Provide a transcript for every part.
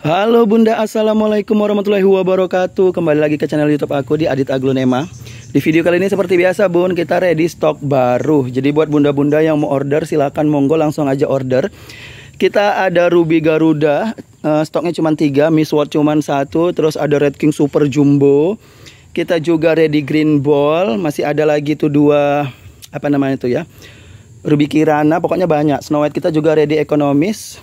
Halo Bunda, Assalamualaikum warahmatullahi wabarakatuh Kembali lagi ke channel Youtube aku di Adit Aglonema Di video kali ini seperti biasa Bun, kita ready stok baru Jadi buat bunda-bunda yang mau order, silahkan monggo langsung aja order Kita ada Ruby Garuda, uh, stoknya cuma 3, Miss World cuma 1 Terus ada Red King Super Jumbo Kita juga ready Green Ball, masih ada lagi tuh dua, apa namanya itu ya Ruby Kirana, pokoknya banyak Snow White kita juga ready ekonomis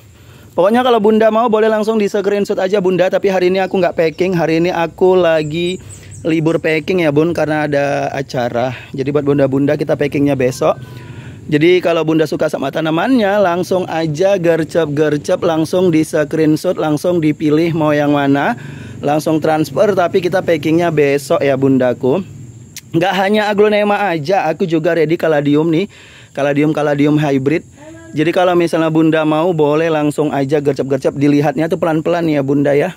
Pokoknya kalau bunda mau boleh langsung di screenshot aja bunda Tapi hari ini aku nggak packing Hari ini aku lagi libur packing ya bun Karena ada acara Jadi buat bunda-bunda kita packingnya besok jadi kalau bunda suka sama tanamannya langsung aja gercep-gercep langsung di screenshot langsung dipilih mau yang mana langsung transfer tapi kita packingnya besok ya bundaku nggak hanya aglonema aja aku juga ready kaladium nih kaladium, kaladium hybrid jadi kalau misalnya bunda mau boleh langsung aja gercep-gercep dilihatnya tuh pelan-pelan ya bunda ya.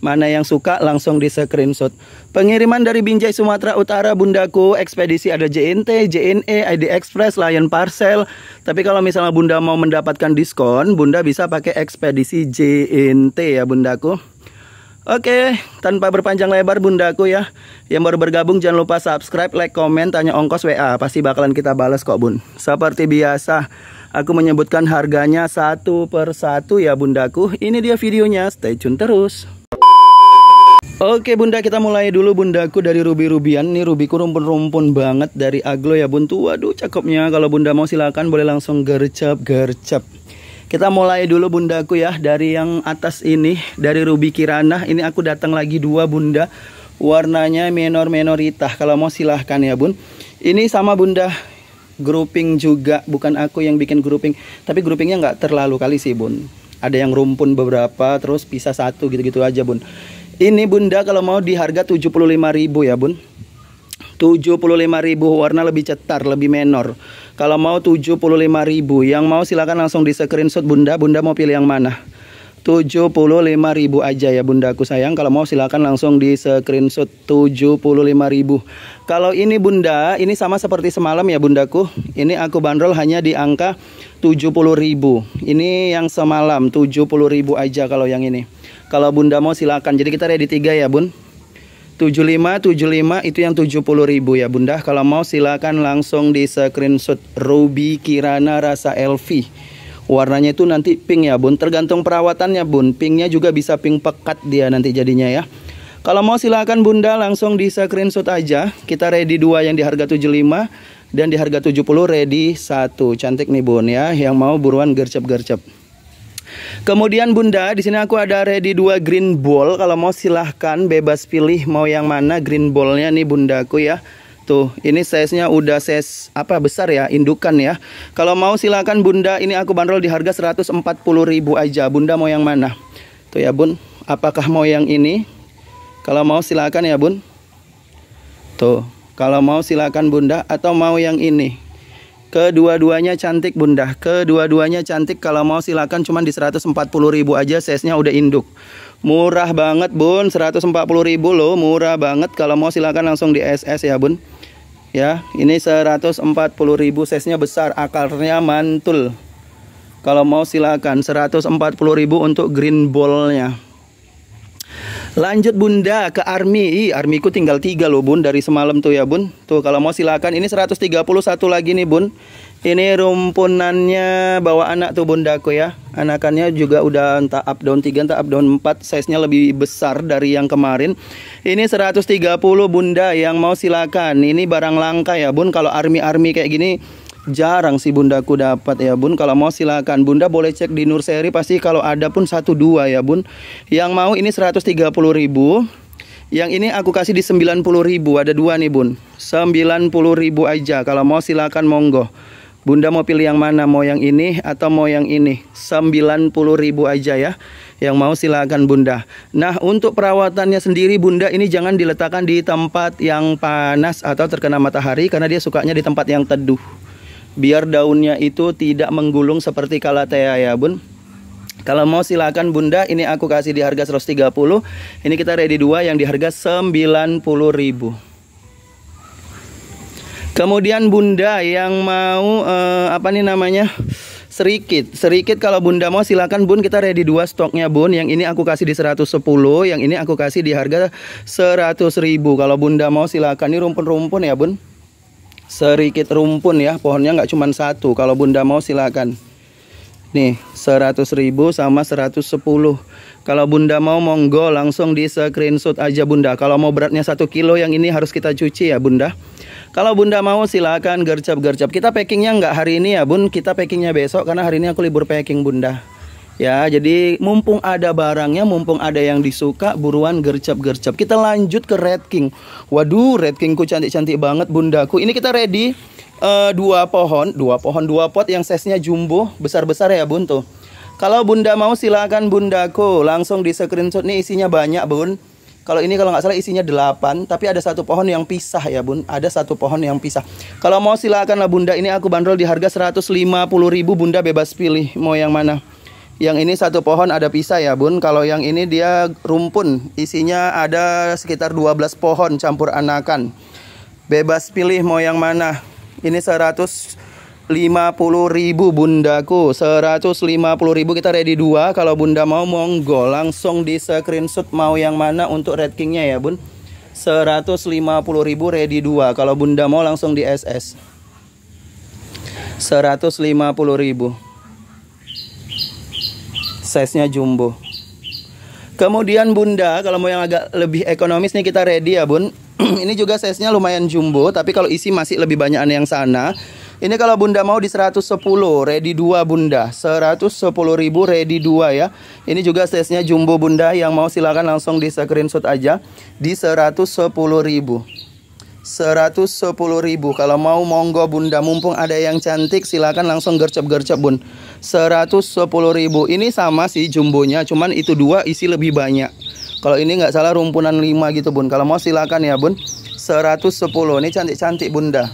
Mana yang suka langsung di screenshot. Pengiriman dari Binjai Sumatera Utara bundaku, ekspedisi ada JNT, JNE, ID Express, Lion Parcel. Tapi kalau misalnya bunda mau mendapatkan diskon, bunda bisa pakai ekspedisi JNT ya bundaku. Oke, tanpa berpanjang lebar bundaku ya. Yang baru bergabung jangan lupa subscribe, like, komen, tanya ongkos WA. Pasti bakalan kita balas kok bun. Seperti biasa. Aku menyebutkan harganya satu per satu ya bundaku. Ini dia videonya, stay tune terus. Oke bunda kita mulai dulu bundaku dari rubi-rubian Ini rubiku rumpun-rumpun banget dari aglo ya bun Waduh cakepnya kalau bunda mau silakan boleh langsung gercep-gercep kita mulai dulu bundaku ya dari yang atas ini dari rubi Kirana ini aku datang lagi dua bunda warnanya menor menorita kalau mau silahkan ya bun ini sama bunda grouping juga bukan aku yang bikin grouping tapi groupingnya nggak terlalu kali sih bun ada yang rumpun beberapa terus pisah satu gitu-gitu aja bun ini bunda kalau mau di harga 75.000 ya bun 75.000 warna lebih cetar lebih menor kalau mau 75.000 yang mau silahkan langsung di screenshot bunda bunda mau pilih yang mana 75.000 aja ya bundaku sayang kalau mau silahkan langsung di screenshot 75.000 kalau ini bunda ini sama seperti semalam ya bundaku ini aku bandrol hanya di angka 70.000 ini yang semalam 70.000 aja kalau yang ini kalau bunda mau silahkan jadi kita ready tiga ya bun 75 75 itu yang 70.000 ya bunda kalau mau silahkan langsung di screenshot Ruby Kirana Rasa Elvi warnanya itu nanti pink ya bun tergantung perawatannya bun pinknya juga bisa pink pekat dia nanti jadinya ya kalau mau silahkan bunda langsung di screenshot aja kita ready dua yang di harga 75 dan di harga 70 ready satu cantik nih bun ya yang mau buruan gercep-gercep Kemudian Bunda, di sini aku ada ready dua green ball. Kalau mau silahkan bebas pilih mau yang mana green ballnya nih Bundaku ya. Tuh, gitu. ini size-nya udah size apa besar ya, indukan ya. Kalau mau silakan Bunda, ini aku bandrol di harga 140.000 aja. Bunda mau yang mana? Tuh ya, Bun. Apakah mau yang ini? Kalau mau silakan ya, Bun. Tuh, kalau mau silakan Bunda atau mau yang ini. Kedua-duanya cantik bunda Kedua-duanya cantik Kalau mau silakan cuman di 140 ribu aja sesnya udah induk Murah banget bun 140 ribu loh Murah banget Kalau mau silakan langsung di SS ya bun ya ini 140.000 size-nya besar akarnya mantul kalau mau silakan 140.000 untuk green ballnya lanjut bunda ke army Ih, army ku tinggal tiga loh bun dari semalam tuh ya bun tuh kalau mau silakan ini 131 lagi nih bun ini rumpunannya bawa anak tuh bundaku ya. Anakannya juga udah entah up down 3, entah up down 4. Size-nya lebih besar dari yang kemarin. Ini 130 bunda yang mau silakan. Ini barang langka ya bun. Kalau army-army kayak gini jarang sih bundaku dapat ya bun kalau mau silakan bunda boleh cek di nurseri pasti kalau ada pun satu dua ya bun yang mau ini 130 ribu yang ini aku kasih di 90 ribu ada dua nih bun 90 ribu aja kalau mau silakan monggo Bunda mau pilih yang mana? Mau yang ini atau mau yang ini? 90.000 aja ya. Yang mau silakan Bunda. Nah, untuk perawatannya sendiri Bunda ini jangan diletakkan di tempat yang panas atau terkena matahari karena dia sukanya di tempat yang teduh. Biar daunnya itu tidak menggulung seperti kalatea ya, Bun. Kalau mau silakan Bunda, ini aku kasih di harga 130. Ini kita ready 2 yang di harga 90.000. Kemudian bunda yang mau uh, apa nih namanya? Serikit, serikit kalau bunda mau silakan bun kita ready dua stoknya bun. Yang ini aku kasih di 110, yang ini aku kasih di harga 100.000. Kalau bunda mau silakan ini rumpun-rumpun ya bun. Serikit rumpun ya, pohonnya nggak cuma satu. Kalau bunda mau silakan. Nih, 100.000 sama 110. Kalau Bunda mau monggo langsung di screenshot aja Bunda. Kalau mau beratnya satu kilo yang ini harus kita cuci ya Bunda. Kalau Bunda mau silakan gercep-gercep. Kita packingnya nggak hari ini ya Bun, kita packingnya besok karena hari ini aku libur packing Bunda. Ya, jadi mumpung ada barangnya, mumpung ada yang disuka, buruan gercep-gercep. Kita lanjut ke Red King. Waduh, Red Kingku cantik-cantik banget bundaku. Ini kita ready uh, dua pohon, dua pohon, dua pot yang size-nya jumbo, besar-besar ya Bun tuh. Kalau Bunda mau silakan Bundaku, langsung di screenshot nih isinya banyak Bun. Kalau ini kalau nggak salah isinya 8, tapi ada satu pohon yang pisah ya bun. Ada satu pohon yang pisah. Kalau mau silakanlah bunda, ini aku bandrol di harga 150 ribu bunda bebas pilih mau yang mana. Yang ini satu pohon ada pisah ya bun. Kalau yang ini dia rumpun, isinya ada sekitar 12 pohon campur anakan. Bebas pilih mau yang mana. Ini 100 ribu bundaku ribu kita ready dua kalau bunda mau monggo langsung di screenshot mau yang mana untuk red kingnya ya bun ribu ready dua kalau bunda mau langsung di SS 150.000 size nya jumbo kemudian bunda kalau mau yang agak lebih ekonomis nih kita ready ya bun ini juga size nya lumayan jumbo tapi kalau isi masih lebih banyakan yang sana ini kalau Bunda mau di 110, ready 2 Bunda. ribu ready 2 ya. Ini juga size jumbo Bunda yang mau silakan langsung di screenshot aja di ribu 110.000. ribu. kalau mau monggo Bunda mumpung ada yang cantik silakan langsung gercep-gercep Bun. ribu ini sama sih jumbonya cuman itu dua isi lebih banyak. Kalau ini nggak salah rumpunan 5 gitu Bun. Kalau mau silakan ya Bun. 110 ini cantik-cantik Bunda.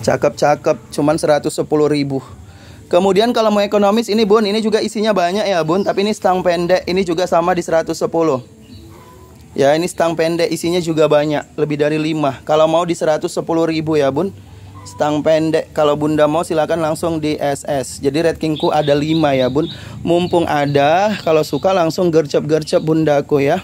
Cakep-cakep, cuman 110 ribu. Kemudian kalau mau ekonomis ini bun, ini juga isinya banyak ya bun, tapi ini stang pendek, ini juga sama di 110. Ya ini stang pendek isinya juga banyak, lebih dari 5. Kalau mau di 110 ribu ya bun, stang pendek. Kalau bunda mau silahkan langsung di SS. Jadi Red Kingku ada 5 ya bun, mumpung ada, kalau suka langsung gercep-gercep bundaku ya.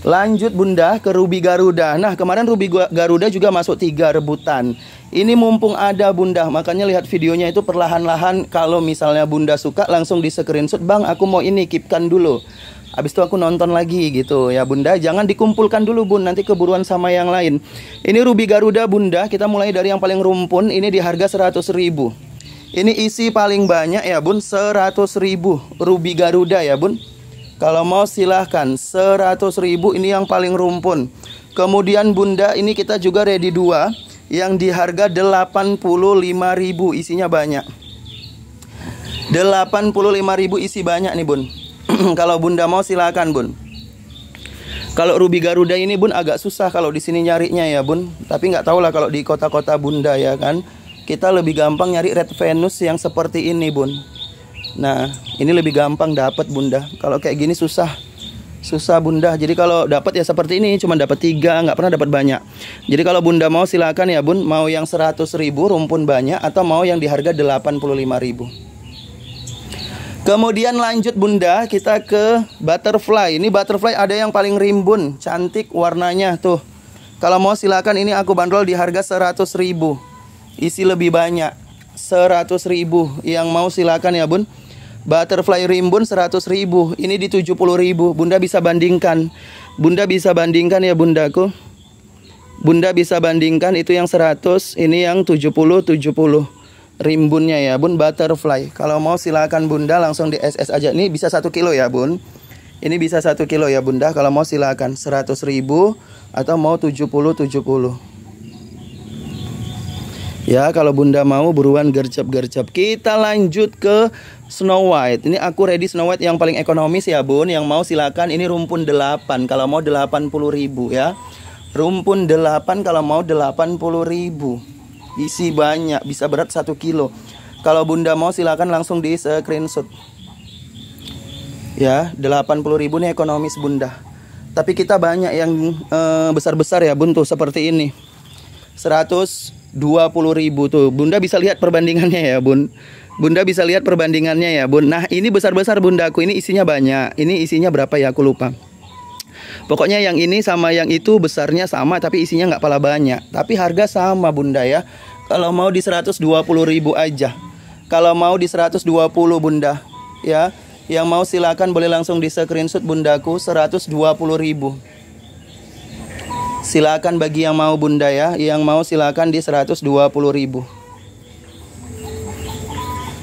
Lanjut bunda ke Ruby Garuda. Nah kemarin Ruby Garuda juga masuk tiga rebutan. Ini mumpung ada bunda, makanya lihat videonya itu perlahan-lahan kalau misalnya bunda suka langsung di screenshot, bang aku mau ini kipkan dulu. Abis itu aku nonton lagi gitu ya bunda Jangan dikumpulkan dulu bun nanti keburuan sama yang lain Ini Ruby Garuda bunda kita mulai dari yang paling rumpun Ini di harga 100 ribu Ini isi paling banyak ya bun 100 ribu Ruby Garuda ya bun Kalau mau silahkan 100 ribu ini yang paling rumpun Kemudian bunda ini kita juga ready 2 yang di harga 85.000 isinya banyak. 85.000 isi banyak nih, Bun. kalau Bunda mau silakan, Bun. Kalau Ruby Garuda ini Bun agak susah kalau di sini nyarinya ya Bun. Tapi nggak tahu lah kalau di kota-kota Bunda ya kan. Kita lebih gampang nyari Red Venus yang seperti ini Bun. Nah ini lebih gampang dapat Bunda. Kalau kayak gini susah. Susah bunda. Jadi kalau dapat ya seperti ini, cuma dapat tiga, nggak pernah dapat banyak. Jadi kalau bunda mau silakan ya bun, mau yang seratus ribu rumpun banyak atau mau yang di harga delapan puluh lima ribu. Kemudian lanjut bunda, kita ke butterfly. Ini butterfly ada yang paling rimbun, cantik warnanya tuh. Kalau mau silakan ini aku bandrol di harga seratus ribu. Isi lebih banyak, seratus ribu. Yang mau silakan ya bun. Butterfly rimbun 100 ribu Ini di 70 ribu Bunda bisa bandingkan Bunda bisa bandingkan ya bundaku Bunda bisa bandingkan itu yang 100 Ini yang 70 70 Rimbunnya ya bun butterfly Kalau mau silakan bunda langsung di SS aja Ini bisa 1 kilo ya bun Ini bisa 1 kilo ya bunda Kalau mau silakan 100 ribu Atau mau 70 70 Ya, kalau Bunda mau buruan gercep-gercep. Kita lanjut ke Snow White. Ini aku ready Snow White yang paling ekonomis ya, Bun. Yang mau silakan ini rumpun 8 kalau mau 80.000 ya. Rumpun 8 kalau mau 80.000. Isi banyak, bisa berat 1 kilo. Kalau Bunda mau silakan langsung di screenshot. Ya, 80.000 nih ekonomis Bunda. Tapi kita banyak yang eh, besar-besar ya, Bun tuh seperti ini. 120.000 tuh. Bunda bisa lihat perbandingannya ya, Bun. Bunda bisa lihat perbandingannya ya, Bun. Nah, ini besar-besar bundaku Ini isinya banyak. Ini isinya berapa ya? Aku lupa. Pokoknya yang ini sama yang itu besarnya sama tapi isinya nggak pala banyak. Tapi harga sama Bunda ya. Kalau mau di 120 ribu aja. Kalau mau di 120 Bunda ya. Yang mau silakan boleh langsung di screenshot Bundaku 120 ribu. Silakan bagi yang mau Bunda ya. Yang mau silakan di 120 ribu.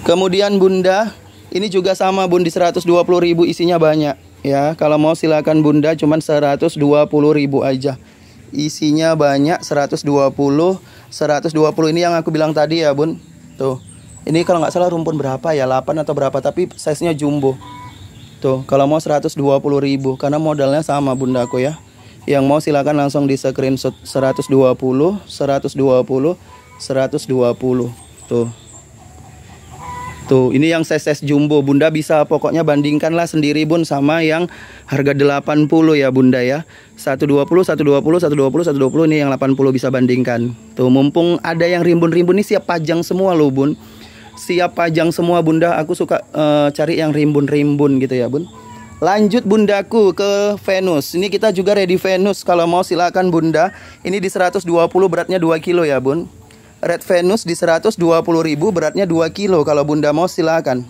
Kemudian Bunda, ini juga sama Bun di 120 isinya banyak ya. Kalau mau silakan Bunda cuman 120.000 aja. Isinya banyak 120 120 ini yang aku bilang tadi ya Bun. Tuh. Ini kalau nggak salah rumpun berapa ya? 8 atau berapa tapi size-nya jumbo. Tuh, kalau mau 120.000 karena modalnya sama Bunda aku ya. Yang mau silakan langsung di screenshot 120, 120, 120. Tuh. Tuh, gitu. ini yang seses jumbo. Bunda bisa pokoknya bandingkanlah sendiri Bun sama yang harga 80 ya Bunda ya. 120, 120, 120, 120 ini yang 80 bisa bandingkan. Tuh, mumpung ada yang rimbun-rimbun ini siap pajang semua loh Bun. Siap pajang semua Bunda. Aku suka uh, cari yang rimbun-rimbun gitu ya Bun. Lanjut bundaku ke Venus. Ini kita juga ready Venus. Kalau mau silakan bunda. Ini di 120 beratnya 2 kilo ya bun. Red Venus di 120.000 beratnya 2 kilo kalau Bunda mau silakan.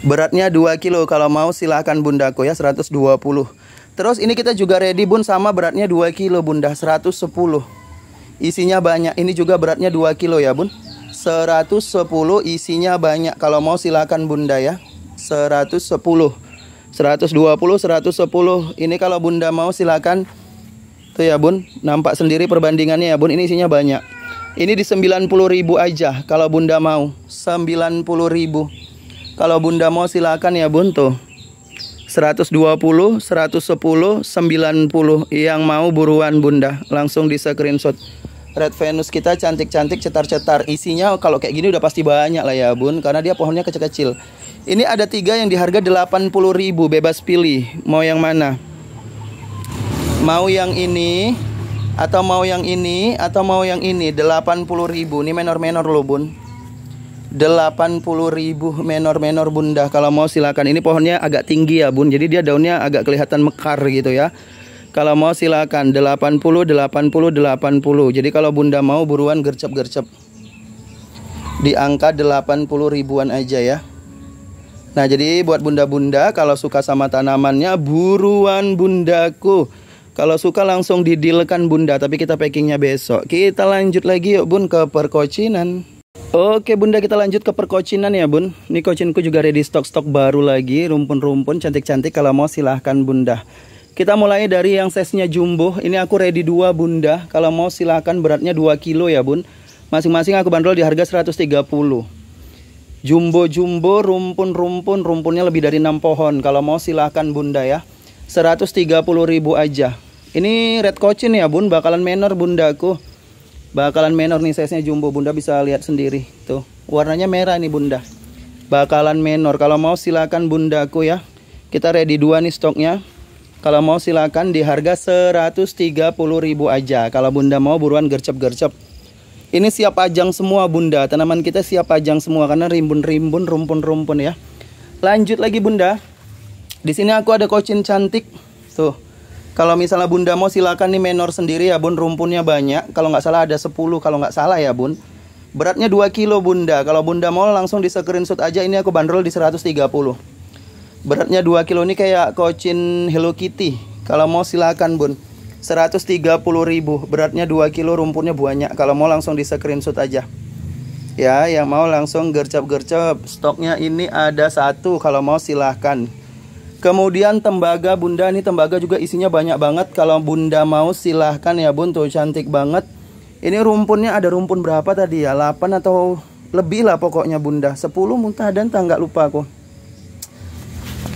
Beratnya 2 kilo kalau mau silakan Bundaku ya 120. Terus ini kita juga ready Bun sama beratnya 2 kilo Bunda 110. Isinya banyak. Ini juga beratnya 2 kilo ya Bun. 110 isinya banyak. Kalau mau silakan Bunda ya. 110. 120, 110. Ini kalau Bunda mau silakan. Tuh ya Bun, nampak sendiri perbandingannya ya Bun. Ini isinya banyak. Ini di 90.000 aja kalau bunda mau 90.000. Kalau bunda mau silakan ya bun tuh 120, 110, 90 Yang mau buruan bunda Langsung di screenshot Red Venus kita cantik-cantik cetar-cetar Isinya kalau kayak gini udah pasti banyak lah ya bun Karena dia pohonnya kecil-kecil Ini ada tiga yang di harga 80.000 Bebas pilih Mau yang mana Mau yang ini atau mau yang ini atau mau yang ini 80.000 ini menor-menor loh bun 80.000 menor-menor bunda kalau mau silakan ini pohonnya agak tinggi ya bun jadi dia daunnya agak kelihatan mekar gitu ya kalau mau silakan 80 80 80 jadi kalau bunda mau buruan gercep-gercep di angka 80 ribuan aja ya Nah jadi buat bunda-bunda kalau suka sama tanamannya buruan bundaku kalau suka langsung didilkan bunda, tapi kita packingnya besok. Kita lanjut lagi yuk bun ke perkocinan. Oke bunda kita lanjut ke perkocinan ya bun Ini kocinku juga ready stok-stok baru lagi Rumpun-rumpun cantik-cantik kalau mau silahkan bunda Kita mulai dari yang size-nya jumbo Ini aku ready 2 bunda Kalau mau silahkan beratnya 2 kilo ya bun Masing-masing aku bandrol di harga 130 Jumbo-jumbo rumpun-rumpun Rumpunnya lebih dari 6 pohon Kalau mau silahkan bunda ya 130.000 aja. Ini red cochin ya, Bun, bakalan menor bundaku. Bakalan menor nih size-nya jumbo, Bunda bisa lihat sendiri. Tuh, warnanya merah nih, Bunda. Bakalan menor. Kalau mau silakan bundaku ya. Kita ready dua nih stoknya. Kalau mau silakan di harga 130.000 aja. Kalau Bunda mau buruan gercep-gercep. Ini siap ajang semua Bunda. Tanaman kita siap ajang semua karena rimbun-rimbun, rumpun-rumpun ya. Lanjut lagi Bunda. Di sini aku ada kocin cantik. Tuh. Kalau misalnya Bunda mau silakan nih menor sendiri ya Bun, rumpunnya banyak. Kalau nggak salah ada 10 kalau nggak salah ya Bun. Beratnya 2 kilo Bunda. Kalau Bunda mau langsung di screenshot aja ini aku bandrol di 130. Beratnya 2 kilo ini kayak kocin Hello Kitty. Kalau mau silakan Bun. 130.000 beratnya 2 kilo rumpunnya banyak. Kalau mau langsung di screenshot aja. Ya, yang mau langsung gercep gercep stoknya ini ada satu kalau mau silahkan Kemudian tembaga bunda ini tembaga juga isinya banyak banget. Kalau bunda mau silahkan ya bun tuh cantik banget. Ini rumpunnya ada rumpun berapa tadi ya? 8 atau lebih lah pokoknya bunda. 10 muntah dan tangga lupa aku.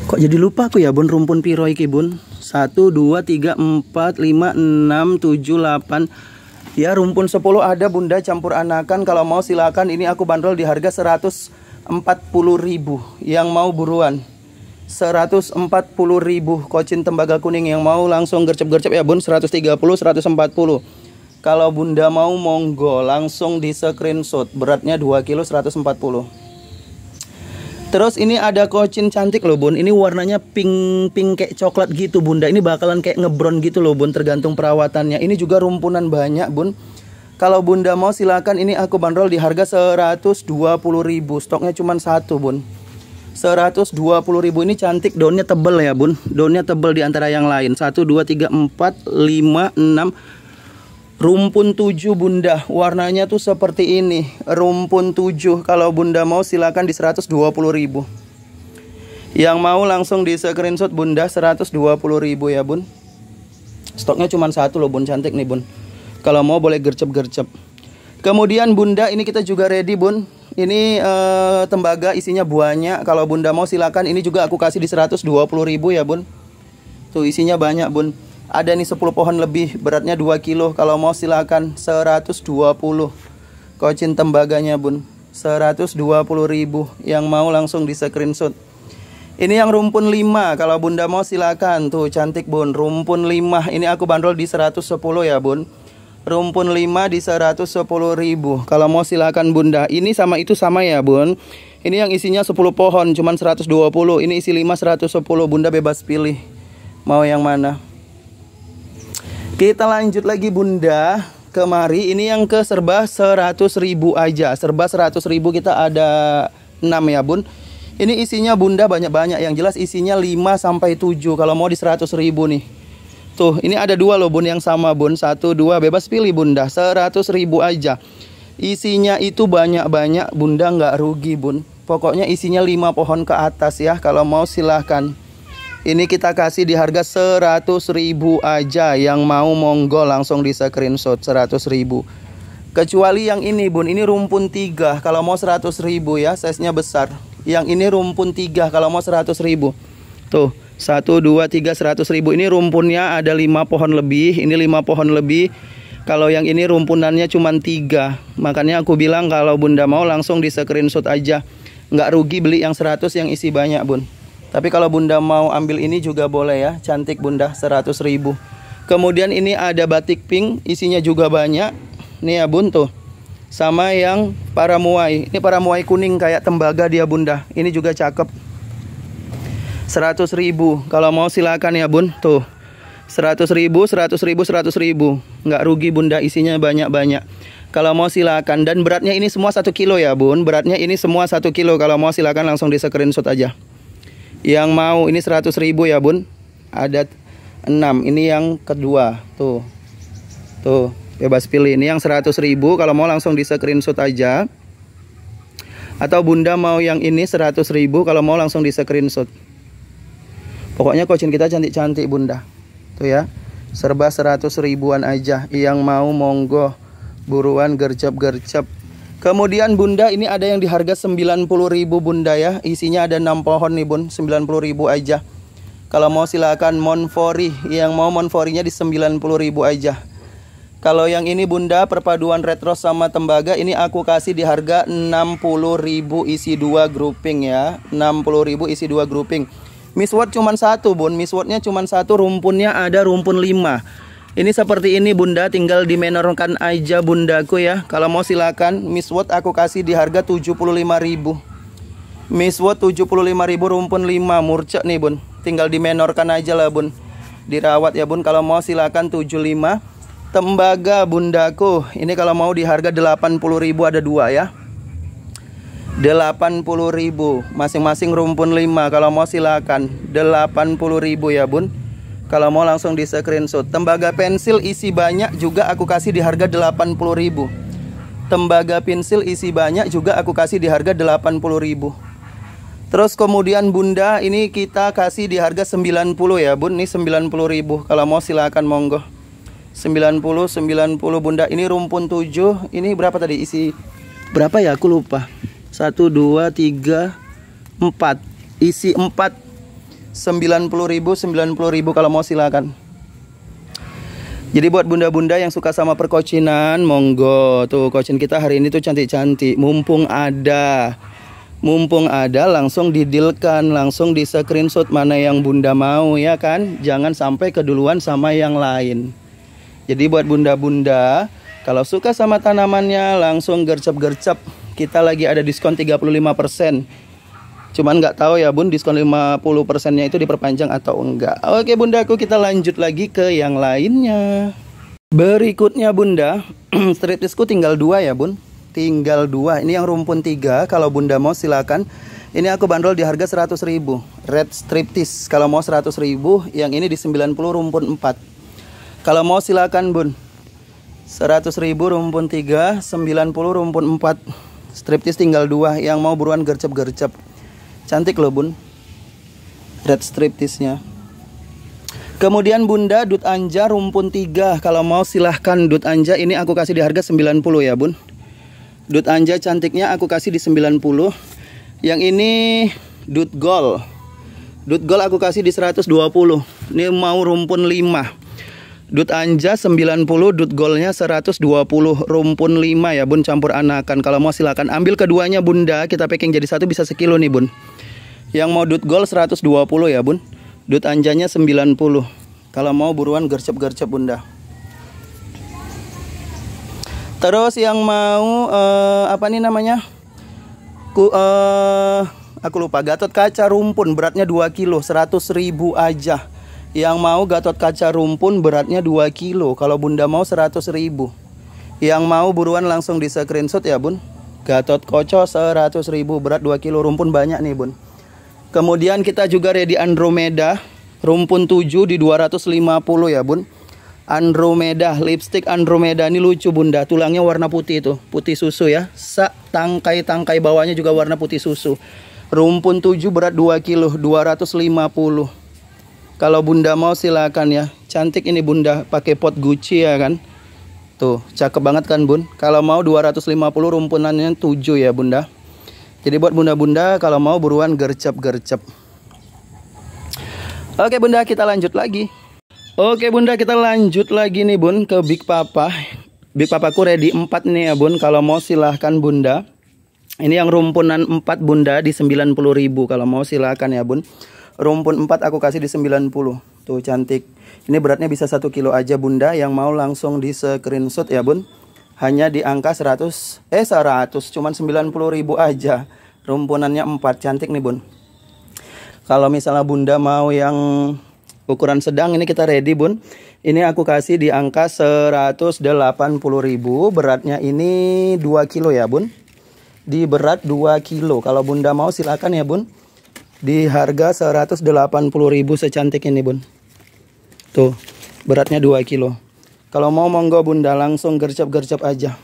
Kok jadi lupa aku ya bun rumpun piroi iki bun? 1, 2, 3, 4, 5, 6, 7, 8 Ya rumpun 10 ada bunda campur anakan Kalau mau silakan ini aku bandrol di harga 140 ribu Yang mau buruan 140 ribu kocin tembaga kuning yang mau langsung gercep-gercep ya bun 130 140 kalau bunda mau monggo langsung di screenshot beratnya 2 kilo 140 terus ini ada kocin cantik loh bun ini warnanya pink pink kayak coklat gitu bunda ini bakalan kayak ngebron gitu loh bun tergantung perawatannya ini juga rumpunan banyak bun kalau bunda mau silakan ini aku bandrol di harga 120 ribu stoknya cuma satu bun 120 ribu ini cantik daunnya tebel ya bun daunnya tebel di antara yang lain 1 2 3 4 5 6 rumpun 7 bunda warnanya tuh seperti ini rumpun 7 kalau bunda mau silakan di 120 ribu yang mau langsung di screenshot bunda 120 ribu ya bun stoknya cuma satu loh bun cantik nih bun kalau mau boleh gercep-gercep kemudian bunda ini kita juga ready bun ini uh, tembaga isinya banyak. Kalau Bunda mau silakan. Ini juga aku kasih di 120 ribu ya, Bun. Tuh isinya banyak, Bun. Ada nih 10 pohon lebih, beratnya 2 kilo. Kalau mau silakan 120. Kocin tembaganya, Bun. 120 ribu. Yang mau langsung di screenshot. Ini yang rumpun 5 Kalau bunda mau silakan Tuh cantik bun Rumpun 5 Ini aku bandrol di 110 ya bun rumpun 5 di 110.000. Kalau mau silahkan bunda Ini sama itu sama ya bun Ini yang isinya 10 pohon cuman 120 Ini isi 5 110 bunda bebas pilih Mau yang mana Kita lanjut lagi bunda Kemari ini yang ke serba 100.000 aja Serba 100.000 kita ada 6 ya bun Ini isinya bunda banyak-banyak Yang jelas isinya 5 sampai 7 Kalau mau di 100.000 nih Tuh, ini ada dua loh bun yang sama bun. Satu, dua, bebas pilih bunda. Seratus ribu aja. Isinya itu banyak-banyak bunda nggak rugi bun. Pokoknya isinya lima pohon ke atas ya. Kalau mau silahkan. Ini kita kasih di harga seratus ribu aja. Yang mau monggo langsung di screenshot seratus ribu. Kecuali yang ini bun, ini rumpun tiga. Kalau mau seratus ribu ya, size-nya besar. Yang ini rumpun tiga kalau mau seratus ribu. Tuh 1, 2, 3, 100 ribu Ini rumpunnya ada 5 pohon lebih Ini 5 pohon lebih Kalau yang ini rumpunannya cuma 3 Makanya aku bilang kalau bunda mau langsung di screenshot aja Nggak rugi beli yang 100 yang isi banyak bun Tapi kalau bunda mau ambil ini juga boleh ya Cantik bunda 100 ribu Kemudian ini ada batik pink Isinya juga banyak Nih ya bun tuh Sama yang paramuai Ini paramuai kuning kayak tembaga dia bunda Ini juga cakep Seratus ribu kalau mau silakan ya bun tuh seratus ribu seratus ribu seratus ribu nggak rugi bunda isinya banyak-banyak kalau mau silakan dan beratnya ini semua satu kilo ya bun beratnya ini semua satu kilo kalau mau silakan langsung di screenshot aja yang mau ini seratus ribu ya bun ada enam. ini yang kedua tuh tuh bebas pilih ini yang seratus ribu kalau mau langsung di screenshot aja atau bunda mau yang ini seratus ribu kalau mau langsung di screenshot Pokoknya kucing kita cantik-cantik bunda. Tuh ya. Serba seratus ribuan aja. Yang mau monggo. Buruan gercep-gercep. Kemudian bunda ini ada yang di harga 90 ribu bunda ya. Isinya ada 6 pohon nih bun. 90 ribu aja. Kalau mau silakan Monfori. Yang mau Monforinya di 90 ribu aja. Kalau yang ini bunda perpaduan retro sama tembaga ini aku kasih di harga ribu isi dua grouping ya. ribu isi dua grouping. Miswot cuma satu bun, miswotnya cuma satu, rumpunnya ada rumpun lima. Ini seperti ini bunda, tinggal dimenorkan aja bundaku ya. Kalau mau silakan, miswot aku kasih di harga 75.000. Miswot 75.000 rumpun lima, murce nih bun. Tinggal dimenorkan aja lah bun. Dirawat ya bun, kalau mau silakan 75. Tembaga bundaku, ini kalau mau di harga 80.000 ada dua ya. 80.000 masing-masing rumpun 5 kalau mau silakan 80.000 ya bun kalau mau langsung di screenshot tembaga pensil isi banyak juga aku kasih di harga 80.000 tembaga pensil isi banyak juga aku kasih di harga 80.000 terus kemudian bunda ini kita kasih di harga 90 ya bun ini 90.000 kalau mau silakan monggo 90 90 bunda ini rumpun 7 ini berapa tadi isi berapa ya aku lupa satu dua tiga empat isi empat sembilan puluh ribu sembilan puluh ribu kalau mau silakan jadi buat bunda-bunda yang suka sama perkocinan monggo tuh kocin kita hari ini tuh cantik-cantik mumpung ada mumpung ada langsung didilkan langsung di screenshot mana yang bunda mau ya kan jangan sampai keduluan sama yang lain jadi buat bunda-bunda kalau suka sama tanamannya langsung gercep-gercep kita lagi ada diskon 35% cuman nggak tahu ya bun diskon 50 persennya itu diperpanjang atau enggak oke bunda aku kita lanjut lagi ke yang lainnya berikutnya bunda street disku tinggal dua ya bun tinggal dua ini yang rumpun tiga kalau bunda mau silakan ini aku bandrol di harga 100.000 ribu red striptis kalau mau 100.000 yang ini di 90 rumpun 4 kalau mau silakan bun 100.000 rumpun 3 90 rumpun 4 Striptease tinggal dua yang mau buruan gercep-gercep. Cantik loh bun. Red striptisnya. Kemudian Bunda Dut Anja rumpun tiga Kalau mau silahkan Dut Anja Ini aku kasih di harga 90 ya bun Dut Anja cantiknya aku kasih di 90 Yang ini Dut Gol Dut Gol aku kasih di 120 Ini mau rumpun 5 Dut Anja 90, Dut golnya 120 rumpun 5 ya bun campur anakan. Kalau mau silakan ambil keduanya bunda, kita packing jadi satu bisa sekilo nih bun. Yang mau Dut gol 120 ya bun. Dut Anjanya 90. Kalau mau buruan gercep-gercep bunda. Terus yang mau uh, apa nih namanya? Ku, uh, aku lupa Gatot kaca rumpun beratnya 2 kilo 100 ribu aja yang mau Gatot Kaca Rumpun beratnya 2 kilo. Kalau Bunda mau 100 ribu. Yang mau buruan langsung di screenshot ya Bun. Gatot Koco 100 ribu. Berat 2 kilo rumpun banyak nih Bun. Kemudian kita juga ready Andromeda. Rumpun 7 di 250 ya Bun. Andromeda. Lipstick Andromeda ini lucu Bunda. Tulangnya warna putih itu. Putih susu ya. Sa tangkai-tangkai bawahnya juga warna putih susu. Rumpun 7 berat 2 kilo. 250 kalau bunda mau silakan ya. Cantik ini bunda pakai pot Gucci ya kan. Tuh, cakep banget kan bun. Kalau mau 250 rumpunannya 7 ya bunda. Jadi buat bunda-bunda kalau mau buruan gercep-gercep. Oke bunda kita lanjut lagi. Oke bunda kita lanjut lagi nih bun ke Big Papa. Big Papa Papaku ready 4 nih ya bun. Kalau mau silahkan bunda. Ini yang rumpunan 4 bunda di 90.000 kalau mau silahkan ya bun rumpun 4 aku kasih di 90 tuh cantik ini beratnya bisa 1 kilo aja bunda yang mau langsung di screenshot ya bun hanya di angka 100 eh 100 cuman 90 ribu aja rumpunannya 4 cantik nih bun kalau misalnya bunda mau yang ukuran sedang ini kita ready bun ini aku kasih di angka 180 ribu beratnya ini 2 kilo ya bun di berat 2 kilo kalau bunda mau silakan ya bun di harga 180.000 secantik ini bun tuh beratnya 2 kilo kalau mau monggo bunda langsung gercep-gercep aja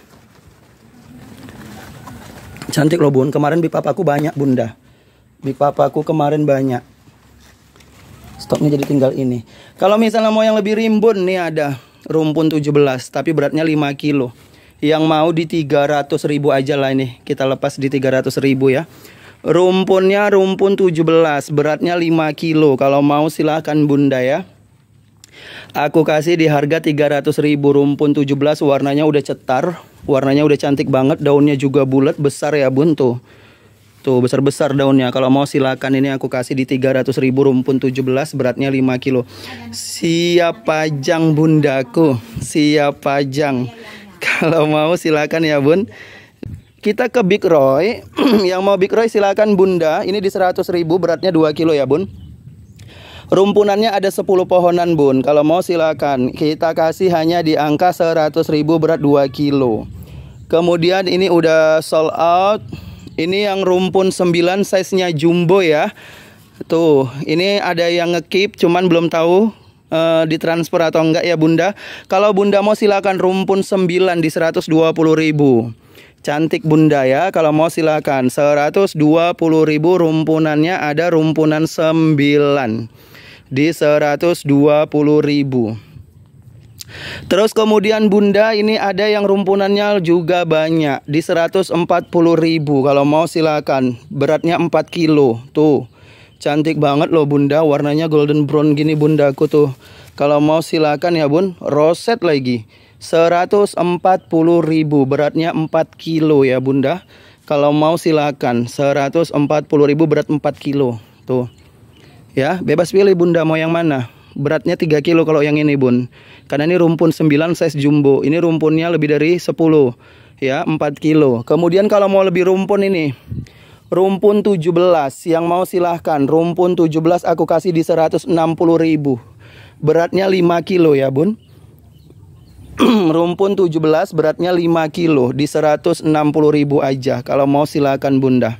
cantik loh bun kemarin big papaku banyak bunda big papaku kemarin banyak stoknya jadi tinggal ini kalau misalnya mau yang lebih rimbun nih ada rumpun 17 tapi beratnya 5 kilo yang mau di 300.000 aja lah ini kita lepas di 300.000 ya Rumpunnya rumpun 17, beratnya 5 kilo. Kalau mau silahkan bunda ya. Aku kasih di harga 300 ribu rumpun 17 warnanya udah cetar. Warnanya udah cantik banget, daunnya juga bulat, besar ya bun tuh. Tuh besar-besar daunnya. Kalau mau silakan ini aku kasih di 300 ribu rumpun 17 beratnya 5 kilo. Siap pajang bundaku, siap pajang. Kalau mau silakan ya bun. Kita ke Big Roy. yang mau Big Roy silakan Bunda. Ini di 100.000 beratnya 2 kilo ya Bun. Rumpunannya ada 10 pohonan Bun. Kalau mau silakan. Kita kasih hanya di angka 100.000 berat 2 kilo. Kemudian ini udah sold out. Ini yang rumpun 9 size-nya jumbo ya. Tuh, ini ada yang ngekip cuman belum tahu eh, di transfer atau enggak ya Bunda. Kalau Bunda mau silakan rumpun 9 di 120 ribu Cantik bunda ya Kalau mau silakan 120 ribu rumpunannya ada rumpunan 9 Di 120 ribu Terus kemudian bunda ini ada yang rumpunannya juga banyak Di 140 ribu Kalau mau silakan Beratnya 4 kilo Tuh Cantik banget loh bunda Warnanya golden brown gini bundaku tuh Kalau mau silakan ya bun Roset lagi 140 ribu beratnya 4 kilo ya bunda kalau mau silakan 140 ribu berat 4 kilo tuh ya bebas pilih bunda mau yang mana beratnya 3 kilo kalau yang ini bun karena ini rumpun 9 size jumbo ini rumpunnya lebih dari 10 ya 4 kilo kemudian kalau mau lebih rumpun ini rumpun 17 yang mau silahkan rumpun 17 aku kasih di 160 ribu beratnya 5 kilo ya bun rumpun 17 beratnya 5 kilo di 160 ribu aja kalau mau silakan bunda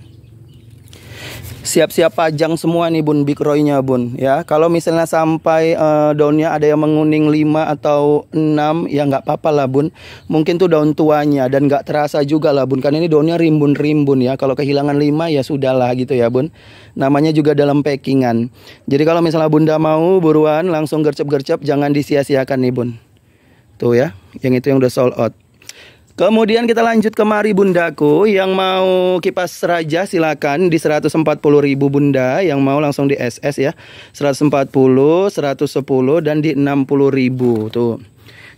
siap-siap pajang semua nih bun bikroinya bun ya kalau misalnya sampai uh, daunnya ada yang menguning 5 atau 6 ya nggak apa-apa lah bun mungkin tuh daun tuanya dan nggak terasa juga lah bun karena ini daunnya rimbun-rimbun ya kalau kehilangan 5 ya sudahlah gitu ya bun namanya juga dalam packingan jadi kalau misalnya bunda mau buruan langsung gercep-gercep jangan disia-siakan nih bun Tuh ya, yang itu yang udah sold out. Kemudian kita lanjut kemari Bundaku yang mau kipas raja silakan di 140.000 Bunda yang mau langsung di SS ya. 140, 110 dan di 60.000 tuh.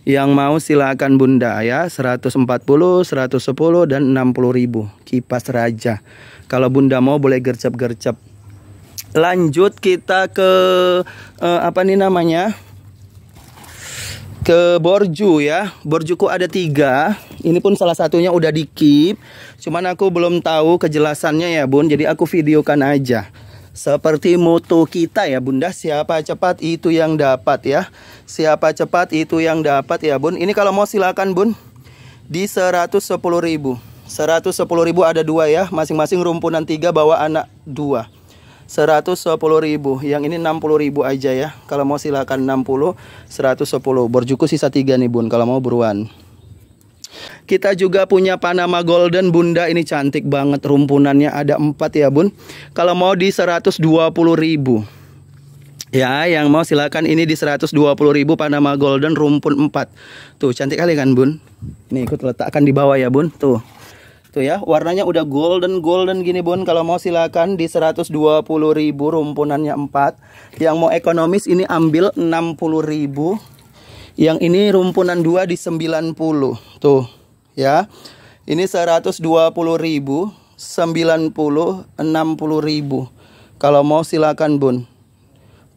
Yang mau silakan Bunda ya 140, 110 dan 60.000 kipas raja. Kalau Bunda mau boleh gercep-gercep. Lanjut kita ke uh, apa nih namanya? ke borju ya. Borjuku ada tiga. Ini pun salah satunya udah di keep. Cuman aku belum tahu kejelasannya ya bun. Jadi aku videokan aja. Seperti moto kita ya bunda. Siapa cepat itu yang dapat ya. Siapa cepat itu yang dapat ya bun. Ini kalau mau silakan bun. Di 110.000 110.000 ada dua ya. Masing-masing rumpunan tiga bawa anak dua. 110.000 yang ini 60.000 aja ya kalau mau silakan 60 110 berjuku sisa 3 nih bun kalau mau buruan kita juga punya Panama Golden Bunda ini cantik banget rumpunannya ada 4 ya bun kalau mau di 120.000 Ya, yang mau silakan ini di 120.000 Panama Golden rumpun 4. Tuh, cantik kali kan, Bun? Ini ikut letakkan di bawah ya, Bun. Tuh. Tuh gitu ya, warnanya udah golden golden gini Bun. Kalau mau silakan di 120.000 rumpunannya 4. Yang mau ekonomis ini ambil 60.000. Yang ini rumpunan 2 di 90. Tuh, ya. Ini 120.000, 90, 60.000. Kalau mau silakan Bun.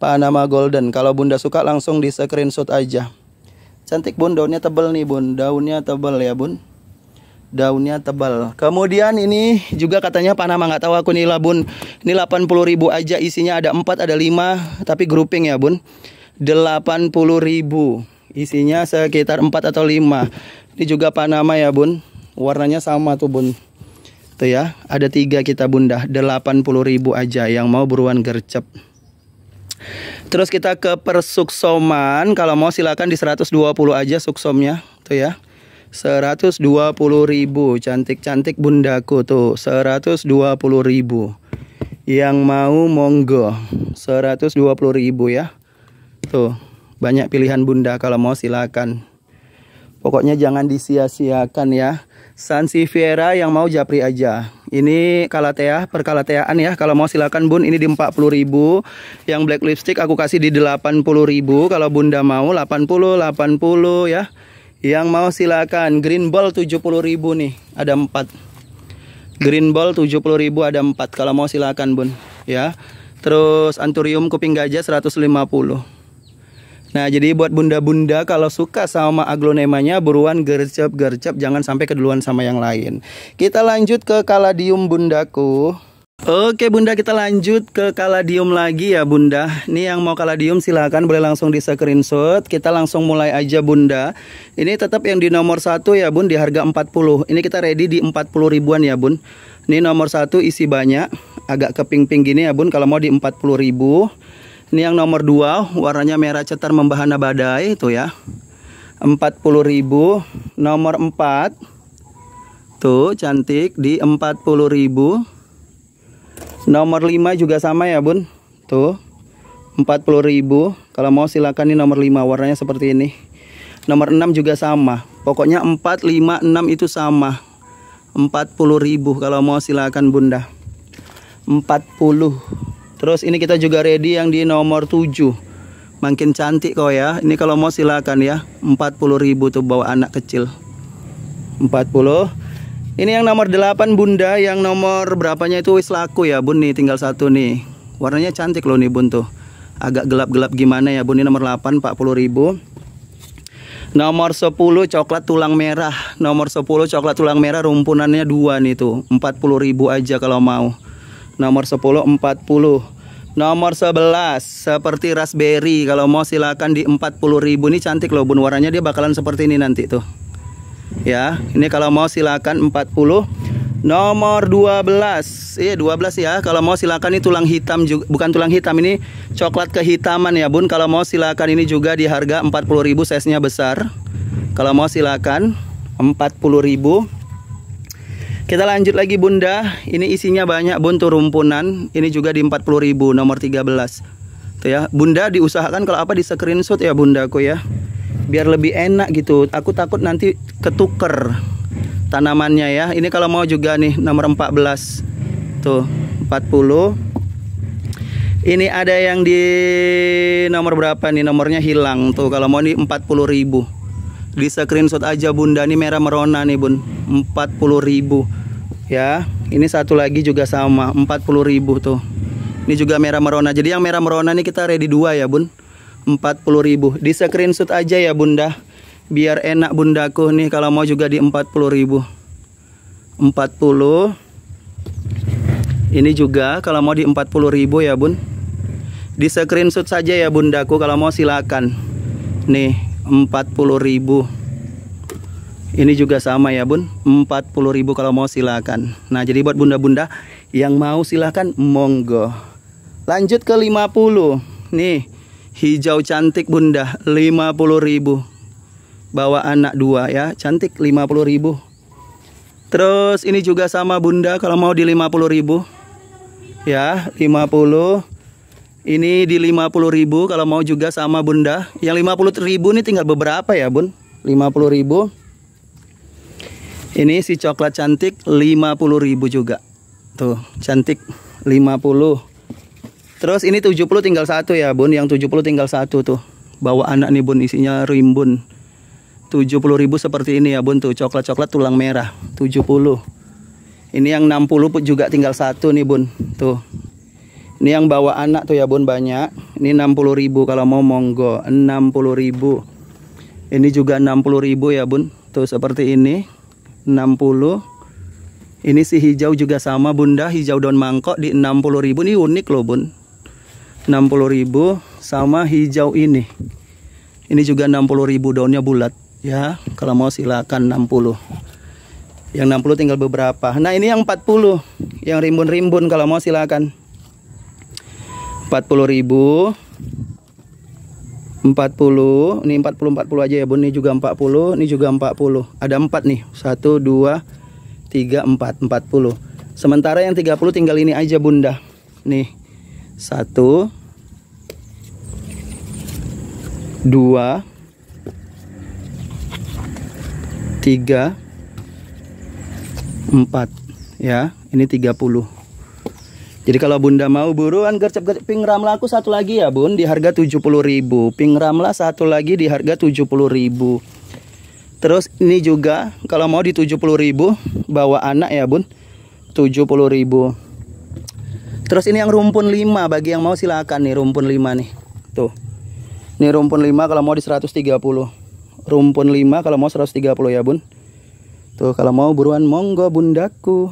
Panama Golden. Kalau Bunda suka langsung di screenshot aja. Cantik Bun, daunnya tebel nih Bun. Daunnya tebel ya Bun daunnya tebal. Kemudian ini juga katanya Panama nggak tahu aku nila bun. Ini 80 ribu aja isinya ada 4 ada 5 tapi grouping ya bun. 80 ribu isinya sekitar 4 atau 5. Ini juga Panama ya bun. Warnanya sama tuh bun. Tuh ya, ada tiga kita bunda, 80 ribu aja yang mau buruan gercep. Terus kita ke persuksoman, kalau mau silakan di 120 aja suksomnya, tuh ya. 120 ribu cantik-cantik bundaku tuh 120 ribu yang mau monggo 120 ribu ya tuh banyak pilihan bunda kalau mau silakan pokoknya jangan disia-siakan ya San Siviera yang mau japri aja ini kalatea perkalateaan ya kalau mau silakan bun ini di 40 ribu yang black lipstick aku kasih di 80 ribu kalau bunda mau 80 80 ya yang mau silakan. Green ball ribu nih, ada 4. Green ball ribu ada 4. Kalau mau silakan, Bun. Ya. Terus anturium kuping gajah 150. Nah, jadi buat bunda-bunda kalau suka sama aglonemanya buruan gercep-gercep jangan sampai keduluan sama yang lain. Kita lanjut ke kaladium bundaku. Oke bunda kita lanjut ke kaladium lagi ya bunda Ini yang mau kaladium silahkan boleh langsung di screenshot Kita langsung mulai aja bunda Ini tetap yang di nomor satu ya bun di harga 40 Ini kita ready di 40 ribuan ya bun Ini nomor satu isi banyak Agak keping-ping gini ya bun kalau mau di 40 ribu Ini yang nomor 2 warnanya merah cetar membahana badai itu ya 40 ribu Nomor 4 Tuh cantik di 40 ribu Nomor 5 juga sama ya bun Tuh 40.000 Kalau mau silakan nih nomor 5 warnanya seperti ini Nomor 6 juga sama Pokoknya 4, 5, 6 itu sama 40.000 kalau mau silakan bunda 40 Terus ini kita juga ready yang di nomor 7 Makin cantik kok ya Ini kalau mau silakan ya 40.000 tuh bawa anak kecil 40 ini yang nomor 8 Bunda, yang nomor berapanya itu wis laku ya Bun nih, tinggal satu nih. Warnanya cantik loh nih Bun tuh. Agak gelap-gelap gimana ya Bun, ini nomor 8 ribu. Nomor 10 coklat tulang merah. Nomor 10 coklat tulang merah rumpunannya dua nih tuh. ribu aja kalau mau. Nomor 10 40. Nomor 11 seperti raspberry kalau mau silakan di ribu ini cantik loh bun warnanya dia bakalan seperti ini nanti tuh ya ini kalau mau silakan 40 nomor 12 iya eh, 12 ya kalau mau silakan ini tulang hitam juga bukan tulang hitam ini coklat kehitaman ya bun kalau mau silakan ini juga di harga 40.000 size nya besar kalau mau silakan 40.000 kita lanjut lagi bunda Ini isinya banyak bun tuh rumpunan Ini juga di 40.000 nomor 13 Tuh ya Bunda diusahakan kalau apa di screenshot ya bundaku ya biar lebih enak gitu aku takut nanti ketuker tanamannya ya ini kalau mau juga nih nomor 14 tuh 40 ini ada yang di nomor berapa nih nomornya hilang tuh kalau mau nih 40.000 ribu di screenshot aja bunda nih merah merona nih bun 40.000 ya ini satu lagi juga sama 40.000 tuh ini juga merah merona jadi yang merah merona nih kita ready dua ya bun 40.000 di screenshot aja ya bunda biar enak bundaku nih kalau mau juga di 40.000 40 ini juga kalau mau di 40.000 ya bun di screenshot saja ya bundaku kalau mau silakan nih 40.000 ini juga sama ya bun 40.000 kalau mau silakan Nah jadi buat bunda-bunda yang mau silakan monggo Lanjut ke 50 Nih Hijau cantik bunda 50 ribu Bawa anak dua ya Cantik 50 ribu Terus ini juga sama bunda Kalau mau di 50 ribu Ya 50 Ini di 50 ribu Kalau mau juga sama bunda Yang 50 ribu ini tinggal beberapa ya bun 50 ribu Ini si coklat cantik 50 ribu juga Tuh cantik 50 Terus ini 70 tinggal satu ya bun Yang 70 tinggal satu tuh Bawa anak nih bun isinya rimbun 70 ribu seperti ini ya bun tuh Coklat-coklat tulang merah 70 Ini yang 60 juga tinggal satu nih bun Tuh Ini yang bawa anak tuh ya bun banyak Ini 60 ribu kalau mau monggo 60 ribu Ini juga 60 ribu ya bun Tuh seperti ini 60 ini si hijau juga sama bunda, hijau daun mangkok di 60.000 ini unik loh bun. 60.000 sama hijau ini. Ini juga 60.000 daunnya bulat ya. Kalau mau silakan 60. Yang 60 tinggal beberapa. Nah, ini yang 40. Yang rimbun-rimbun kalau mau silakan. 40.000 40 ini 40 40 aja ya Bun ini juga 40 ini juga 40 ada 4 nih 1 2 3 4 40 sementara yang 30 tinggal ini aja Bunda nih satu, dua, tiga, empat. Ya, ini tiga puluh. Jadi kalau Bunda mau buruan gercep-gercep ping ramla aku satu lagi ya Bun di harga 70.000. Ping ramla satu lagi di harga ribu Terus ini juga kalau mau di ribu bawa anak ya Bun. ribu Terus ini yang rumpun 5 bagi yang mau silakan nih rumpun 5 nih. Tuh. Ini rumpun 5 kalau mau di 130. Rumpun 5 kalau mau 130 ya, Bun. Tuh, kalau mau buruan monggo bundaku.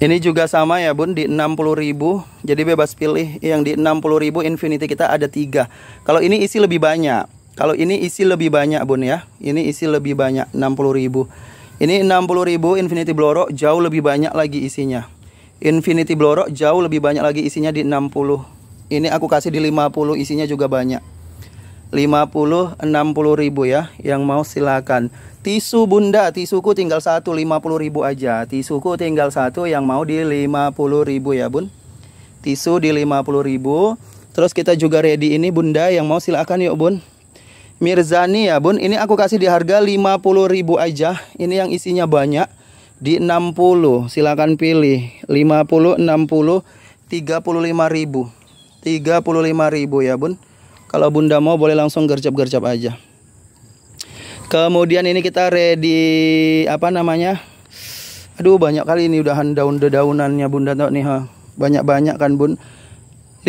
Ini juga sama ya bun di 60.000 Jadi bebas pilih yang di 60.000 Infinity kita ada tiga. Kalau ini isi lebih banyak Kalau ini isi lebih banyak bun ya Ini isi lebih banyak 60.000 Ini 60.000 Infinity Bloro jauh lebih banyak lagi isinya Infinity Blorok jauh lebih banyak lagi isinya di 60 ini aku kasih di 50 isinya juga banyak 50 60 ribu ya yang mau silakan tisu bunda tisuku tinggal satu 50 ribu aja tisuku tinggal satu yang mau di 50 ribu ya bun tisu di 50 ribu terus kita juga ready ini bunda yang mau silakan yuk bun Mirzani ya bun ini aku kasih di harga 50 ribu aja ini yang isinya banyak di 60 silakan pilih 50 60 35 ribu ya bun kalau bunda mau boleh langsung gercep-gercep aja kemudian ini kita ready apa namanya aduh banyak kali ini udahan daun-daunannya bunda tau nih ha banyak-banyak kan bun 50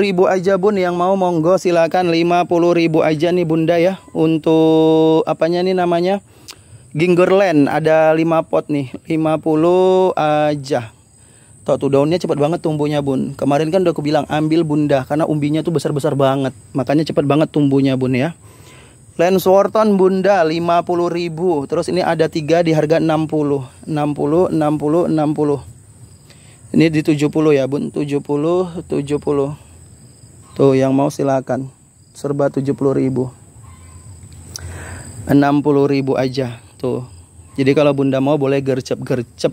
ribu aja bun yang mau monggo silakan 50 ribu aja nih bunda ya untuk apanya nih namanya Gingerland ada 5 pot nih 50 aja Tuh, tuh daunnya cepat banget tumbuhnya bun Kemarin kan udah aku bilang ambil bunda Karena umbinya tuh besar-besar banget Makanya cepat banget tumbuhnya bun ya Lens Wharton bunda 50 ribu Terus ini ada 3 di harga 60 60, 60, 60 Ini di 70 ya bun 70, 70 Tuh yang mau silakan Serba 70 ribu 60 ribu aja Tuh. Jadi kalau Bunda mau boleh gercep-gercep.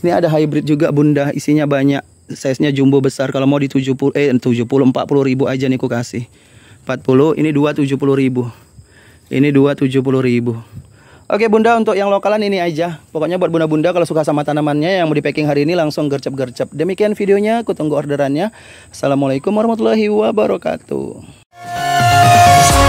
Ini ada hybrid juga Bunda, isinya banyak. Size-nya jumbo besar. Kalau mau di 70 eh 70 40 ribu aja nih ku kasih. 40, ini 2 70 ribu. Ini 2 70 ribu. Oke bunda untuk yang lokalan ini aja Pokoknya buat bunda-bunda kalau suka sama tanamannya Yang mau di packing hari ini langsung gercep-gercep Demikian videonya, aku tunggu orderannya Assalamualaikum warahmatullahi wabarakatuh